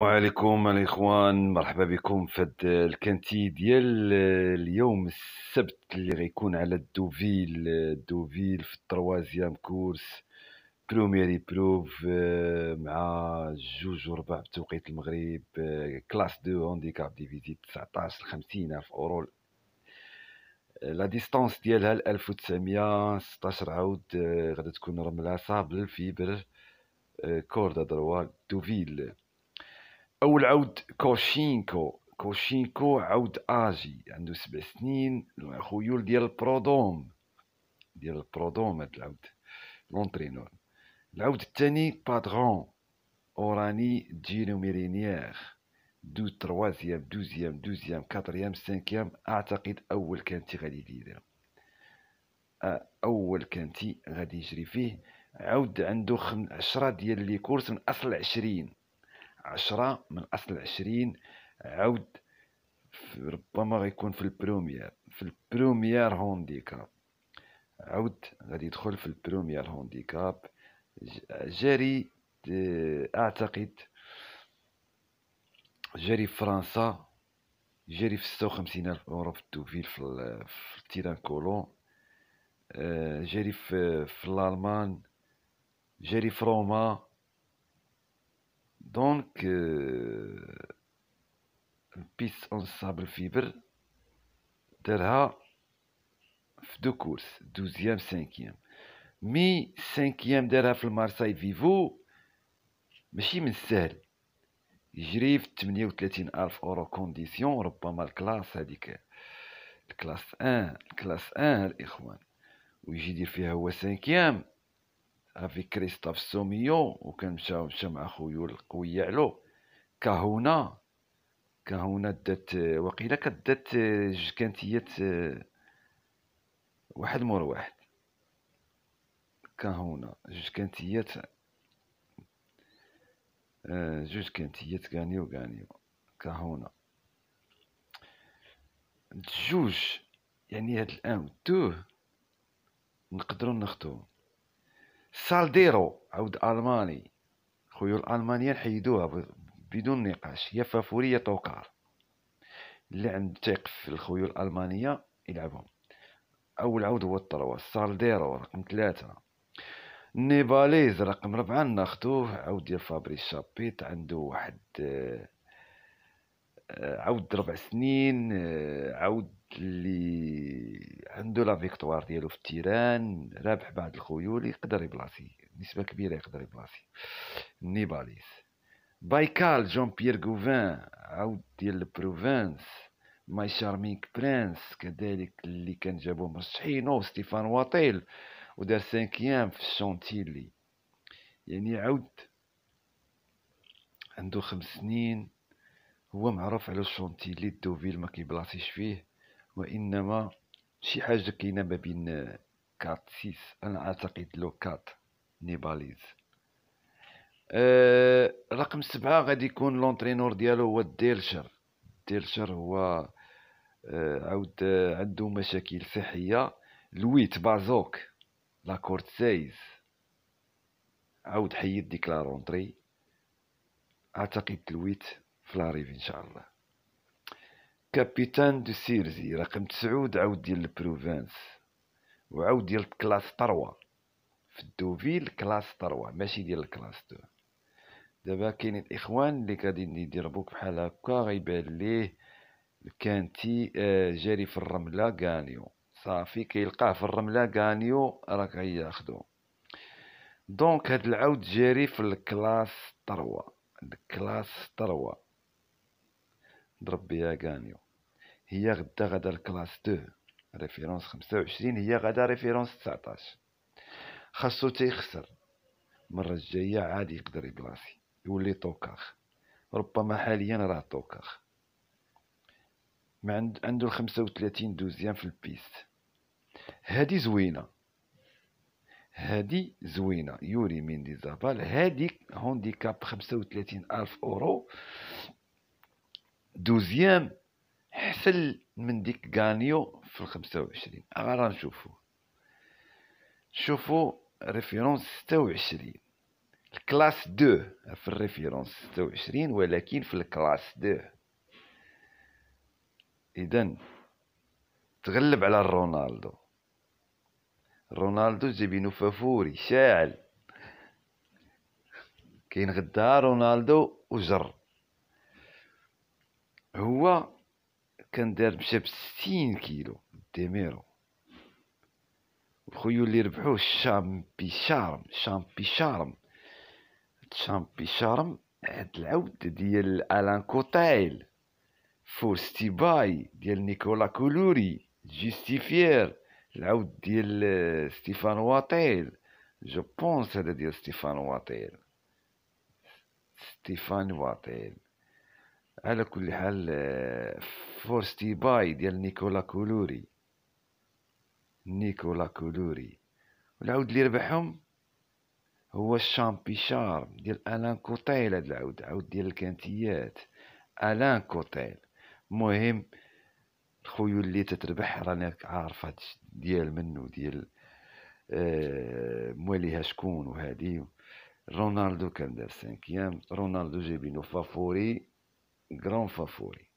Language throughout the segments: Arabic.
وعليكم الاخوان مرحبا بكم في هذا الكانتي ديال اليوم السبت اللي غيكون على الدوفيل دوفيل في التروازيام كورس بروميري بروف آه، مع جوج وربع بتوقيت المغرب آه، كلاس دو هانديكاب ديفيزي 19 50 الف اورو لا ديستانس ديالها 1916 عاود آه، غادي تكون رملة صابل فيبر كوردا دروا دوفيل اول عود كوشينكو كوشينكو عود اجي عنده سبع سنين خيول ديال البرودوم ديال البرودوم هاد العود لونترينور العود الثاني بادغون اوراني جينو ميرينيير دو تروازيام دوزيام دوزيام كاتريام سانكيام اعتقد اول كانتي غادي يديرها اول كانتي غادي يجري فيه عود عنده خم... عشرة ديال لي كورس من اصل عشرين عشرة من أصل عشرين عود ربما غيكون في البروميير في البروميير هونديكاب عود غادي يدخل في البروميير هونديكاب جاري أعتقد جاري في فرنسا جاري في ستة وخمسين ألف أورو في التوفيل في, في التيران كولون آه، جاري في, في الألمان جاري في روما دونك البيس اون سابل فيبر دارها في دو كورس دوزيام سانكيام مي سانكيام دارها في المارساي فيفو ماشي من السهل يجري في تمنية 38 ألف أورو كونديسيون ربما الكلاس هذيك الكلاس ان الكلاس ان الإخوان ويجي يدير فيها هو سانكيام افي كريستوف سوميو وكان مشى مشى مع خويو علو كهونا كهونا دات وقيله كدات جوج هي واحد مور واحد كهونا جوج هي جوج هي كانيو غانيو كهونا جوج يعني هاد الان توه نقدروا نخطوه سالديرو عود الماني خويا الالمانيين حيدوها بدون نقاش هي فافوريه توكار اللي عند تيق في الخيول الالمانيه يلعبهم اول عود هو الطروه سالديرو رقم ثلاثة نيباليز رقم ربعة ناخدوه عود ديال فابريس شابيت عنده واحد آه، عاود ربع سنين عاود اللي عنده لا فيكتوار ديالو في التيران رابح بعض الخيول يقدر يبلاصي نسبه كبيره يقدر يبلاصي نيباليس بايكال جون بيير غوفان عاود ديال البروفانس ماي شارميك برانس كذلك اللي كان جابوه مرشحينو ستيفان واطيل ودار سانكيام في الشونتيلي يعني عاود عنده خمس سنين هو معروف على الشونتي اللي دوفيل ما كيبلاصيش فيه وانما شي حاجه كاينه ما بين كات سيس انا اعتقد لو كات نيباليز أه رقم سبعة غادي يكون لونترينور ديالو هو ديلشر ديلشر هو أه عاود آه، عنده مشاكل صحية لويت بازوك لاكورد سايز عاود حيد ديك لا رونتري اعتقد لويت في لاريف ان شاء الله كابيتان دو سيرزي رقم تسعود عاود ديال البروفانس وعود ديال كلاس طروة في الدوفيل كلاس طروة ماشي ديال كلاس دو دابا كاين الاخوان اللي غادي يضربوك بحال هكا غيبان ليه كانتي آه، جاري في الرمله غانيو صافي كيلقاه في الرمله غانيو راك غياخدو دونك هاد العود جاري في الكلاس طروة الكلاس طروة ضرب يا غانيو هي غدا غدا الكلاس 2 ريفيرونس 25 هي غدا ريفيرونس 19 خاصو تيخسر المره الجايه عادي يقدر يبلاصي يولي توكاخ ربما حاليا راه توكاخ ما عند عنده 35 دوزيام في البيست هادي زوينه هادي زوينه يوري ميندي زابال هادي هونديكاب 35 الف اورو دوزيام حفل من ديك غانيو في الخمسة وعشرين غارة نشوفو شوفو ريفيرونس ستة وعشرين الكلاس دو في الريفيرونس ستة وعشرين ولكن في الكلاس دو إذن تغلب على رونالدو رونالدو جابينو فافوري شاعل كاين غدا رونالدو وجر هو كان دار مشى بستين كيلو ديميرو وخويو اللي ربحوه الشامبي شارم شامبي شارم شامبي شارم هاد العود ديال الان كوتايل فورستي باي ديال نيكولا كولوري جيستيفير العود ديال ستيفان واطيل جو بونس هذا ديال ستيفان واطيل ستيفان واطيل على كل حال آه، فورستي باي ديال نيكولا كولوري نيكولا كولوري والعود اللي ربحهم هو الشامبي شارم ديال الان كوتيل هاد العود عود ديال الكانتيات الان كوتيل مهم خويو اللي تتربح راني عارفه ديال منو ديال آه مواليها شكون وهادي رونالدو كان دار سانكيام رونالدو جايبينو فافوري كرون فافوري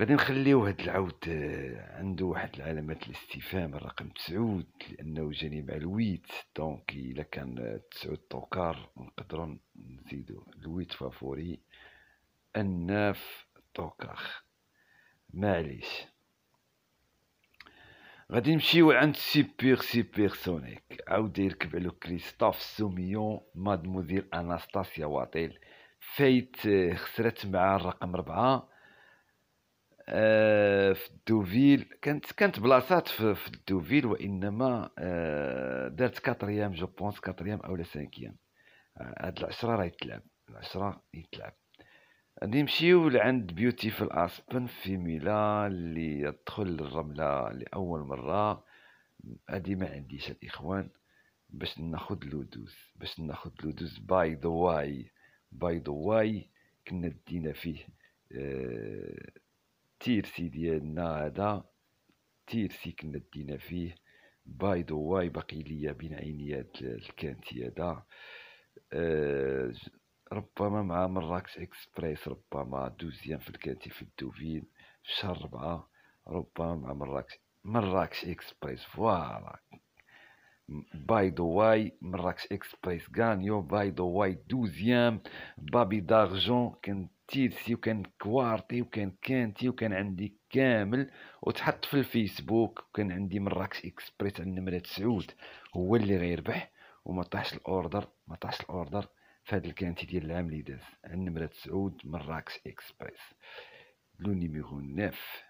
غادي نخليو هاد العود آه، عنده واحد العلامات الاستفهام الرقم تسعود لانه جاني مع الويت دونك الا كان تسعود طوكار نقدروا نزيدو الويت فافوري الناف طوكاخ معليش غادي نمشيو عند سيبيغ سيبيغ سونيك عاود يركب علو كريستوف سوميون مادموزيل اناستاسيا واطيل فايت آه، خسرت مع الرقم ربعة آه، في دوفيل كانت كانت بلاصات في دوفيل وانما آه، دارت كاتريام جو بونس كاتريام اولا سانكيام هاد العشرة راه يتلعب العشرة يتلعب غادي نمشيو لعند بيوتي في الاسبن في ميلا اللي يدخل للرملة لاول مرة هادي ما عنديش الاخوان باش ناخد لودوز باش ناخد لودوز باي ذا واي باي ذا واي كنا دينا فيه اه تيرسي ديالنا هذا تيرسي كنا دينا فيه باي ذا واي باقي ليا بين عينيا الكانتي هذا آه، ربما مع مراكش اكسبريس ربما دوزيام في الكانتي في الدوفين في شهر ربعة ربما مع مراكش مراكش اكسبريس فوالا باي ذا واي مراكش اكسبريس غانيو باي ذا واي دوزيام بابي دارجون كان تيرسي وكان كوارتي وكان كانتي وكان عندي كامل وتحط في الفيسبوك وكان عندي مراكش اكسبريس على نمرة سعود هو اللي غيربح وما طاحش الاوردر ما طاحش الاوردر في هاد الكانتي ديال العام اللي داز عند نمرة سعود مراكش اكسبريس لو نيميرو ناف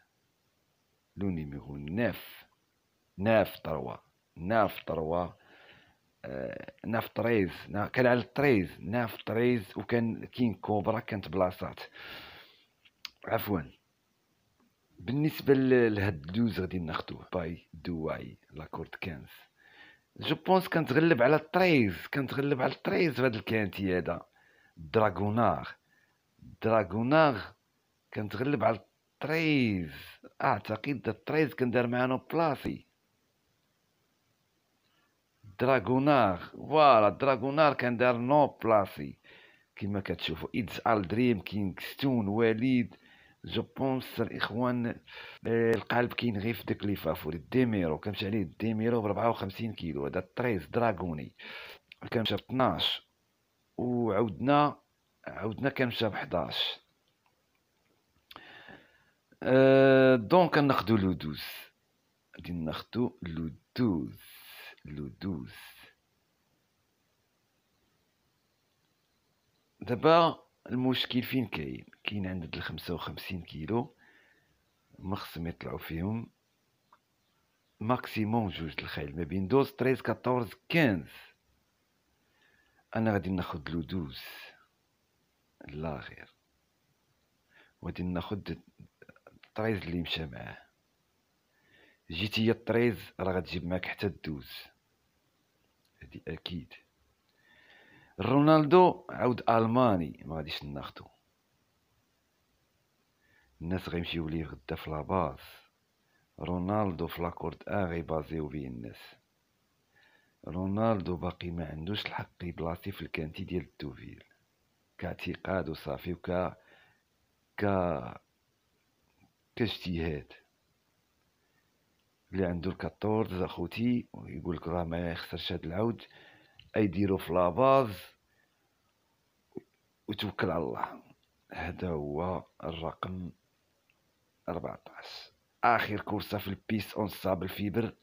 لو نيميرو ناف ناف تروا ناف طروا آه، ناف طريز كان على الطريز ناف طريز وكان كين كوبرا كانت بلاصات عفوا بالنسبه لهاد الدوز غادي ناخدوه باي دواي لاكورد كانز جو بونس كنتغلب على الطريز كنتغلب على الطريز في هاد الكانتي هذا دراغونار دراغونار كنتغلب على الطريز اعتقد الطريز كندار معانو بلاصي دراغونار فوالا دراغونار كان دار نو بلاسي كما كتشوفوا ايدز ال دريم كينغ ستون وليد جو بونس الاخوان القلب كاين غير في ديك لي فافور ديميرو كمشى عليه ديميرو ب 54 كيلو هذا تريز دراغوني كمشى ب 12 وعاودنا عاودنا كمشى ب 11 دونك ناخذ لو 12 غادي ناخذ لو 12 Loudouze. دابا المشكل فين كاين كاين عند الخمسة وخمسين كيلو ما خصهم يطلعو فيهم ماكسيموم جوج الخيل ما بين دوز تريز كاتورز كانز انا غادي ناخد لو دوز لا غير غادي ناخد الطريز اللي مشا معاه جيتي هي الطريز راه غتجيب معاك حتى الدوز دي اكيد رونالدو عاود الماني ما غاديش ناخدو الناس غيمشيو ليه غدا في لاباز رونالدو في لاكورد ا غيبازيو بيه الناس رونالدو باقي ما عندوش الحق يبلاصي في الكانتي ديال التوفيل كاعتقاد وصافي وكا كا كاجتهاد اللي عنده الكاتور اخوتي ويقول لك راه ما يخسرش هذا العود اي ديرو في لاباز وتوكل على الله هذا هو الرقم 14 اخر كورسه في البيس اون سابل فيبر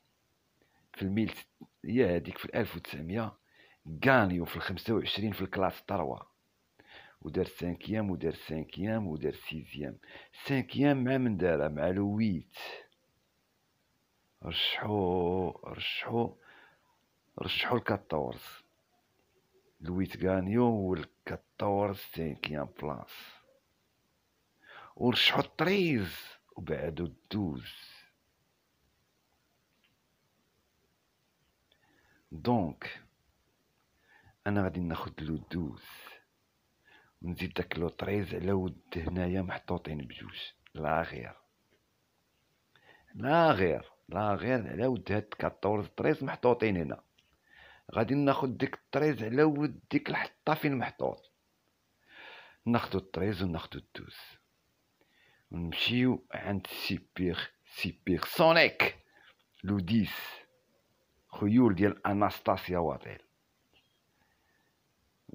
في الميل هي هذيك في 1900 غانيو في 25 في الكلاس 3 ودار سانكيام ودار سانكيام ودار سيزيام سانكيام مع من دارها مع لويت رشحوا رشحوا رشحوا الكاتورز غانيو والكاتورز سانكيام بلاص ورشحوا الطريز وبعدو الدوز دونك انا غادي ناخد لو دوز ونزيد داك لو طريز على ود هنايا محطوطين بجوج لا غير لا غير راه غير على ود هاد 14 طريز محطوطين هنا غادي ناخد ديك الطريز على ود ديك الحطه فين محطوط ناخدو الطريز وناخدو الدوز ونمشيو عند سيبيغ سيبيغ سونيك لو ديس خيول ديال اناستاسيا واطيل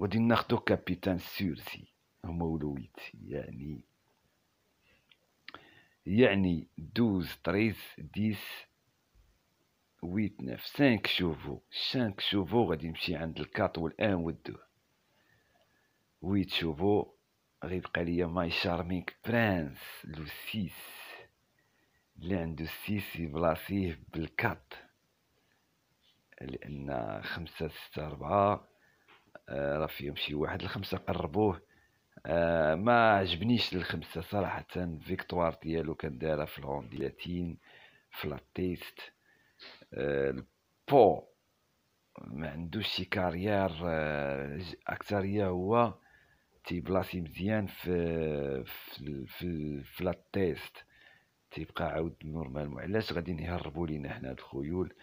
غادي ناخدو كابيتان سيرسي هما ولويت يعني يعني دوز تريز ديس ويت نف سانك شوفو سانك شوفو غادي نمشي عند الكات والان والدو ويت شوفو غيبقى ليا ماي شارمينك برانس لو سيس اللي عندو سيس يبلاصيه بالكات لان خمسة ستة ربعة راه فيهم شي واحد الخمسة قربوه آه، ما عجبنيش الخمسه صراحه الفيكتوار ديالو كان دايره في الهونديلاتين في لاتيست آه، البو ما عندوش شي كاريير آه اكثريه هو بلاصي مزيان في في في, لاتيست تيبقى عاود نورمال علاش غادي نهربوا لينا حنا هاد الخيول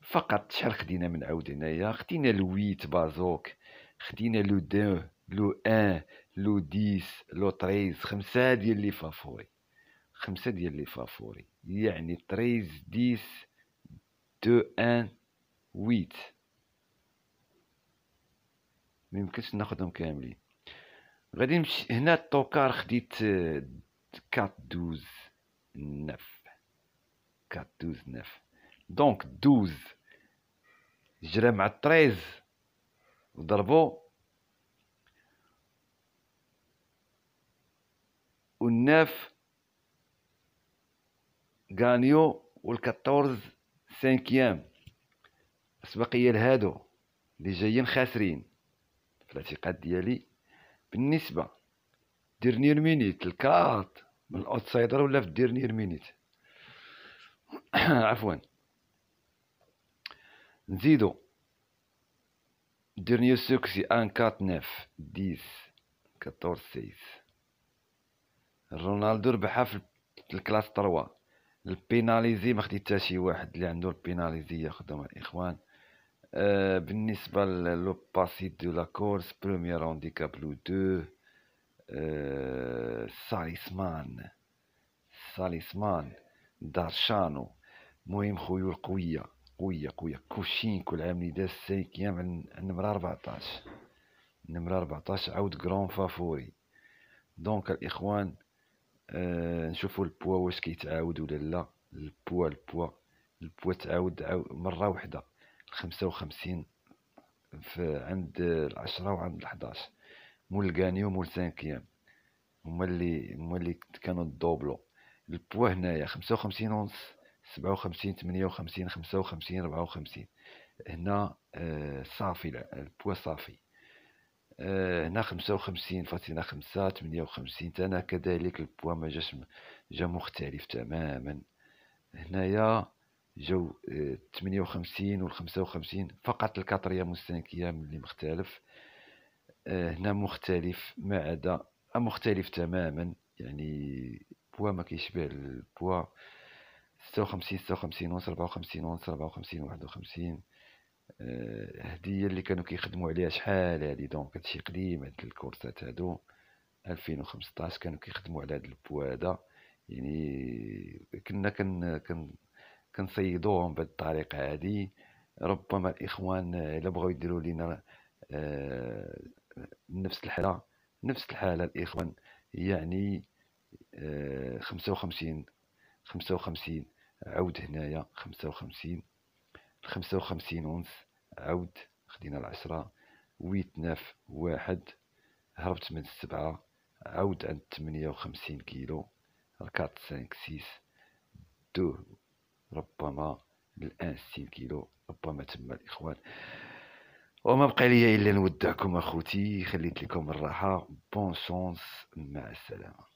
فقط شحال خدينا من عاود هنايا خدينا لويت بازوك خدينا لو دو لو ان لو 10 لو 13 خمسه ديال لي فافوري خمسه ديال لي فافوري يعني 13 10 2 1 8 ميمكنش ناخدهم كاملين غادي نمشي هنا الطوكار خديت 4 12 9 4 12 9 دونك 12 جرى مع 13 وضربو والناف غانيو والكاتورز سانكيام السباقيه لهادو اللي جايين خاسرين في الاعتقاد ديالي بالنسبه ديرنير مينيت الكارت من الاوتسايدر ولا في ديرنير مينيت عفوا نزيدو ديرنيير سوكسي ان كات ناف ديس كاتورز سيس رونالدو ربحها في الكلاس 3 البيناليزي ما خديت حتى شي واحد اللي عنده البيناليزي ياخذها مع الاخوان أه بالنسبه لو باسي دو لا كورس بروميير لو دو أه ساليسمان ساليسمان دارشانو مهم خويو القويه قويه قويه كوشينكو العام لي داز سايكيام عن النمره 14 النمره 14 عاود كرون فافوري دونك الاخوان آه، نشوفوا البوا واش كيتعاود ولا لا البوا البوا البوا تعاود مره واحده 55 في عند العشرة وعند الحداش مول الكانيو مول سانكيام هما اللي هما اللي كانوا الدوبلو البوا هنايا خمسة وخمسين ونص سبعة وخمسين تمنية وخمسين خمسة وخمسين ربعة وخمسين هنا آه، صافي البوا صافي هنا آه، خمسة وخمسين فاصلة خمسة تمنية وخمسين تانا كذلك البوا ما جاش جا مختلف تماما هنايا جو آه، تمنية وخمسين والخمسة وخمسين فقط الكاتريام والسانكيام اللي مختلف آه، هنا مختلف ما عدا مختلف تماما يعني بوا ما كيشبه البوا ستة وخمسين ستة وخمسين ونص ربعة وخمسين ونص ربعة وخمسين واحد وخمسين آه، هديه اللي كانوا كيخدموا عليها شحال هادي دونك هادشي قديم هاد الكورسات هادو 2015 كانوا كيخدموا على هاد البوا هذا يعني كنا كن كن كنصيدوهم بهاد الطريقه هادي ربما الاخوان الا بغاو يديروا لينا آه نفس الحاله نفس الحاله الاخوان يعني آه، خمسة وخمسين خمسة وخمسين عود هنايا خمسة وخمسين خمسة وخمسين ونص عود خدينا العشرة ويت ناف واحد هربت من السبعة عود عند تمنية وخمسين كيلو ركعت سانك سيس دو ربما الآن ستين كيلو ربما تما الإخوان وما بقى لي إلا نودعكم أخوتي خليت لكم الراحة بون شونس مع السلامة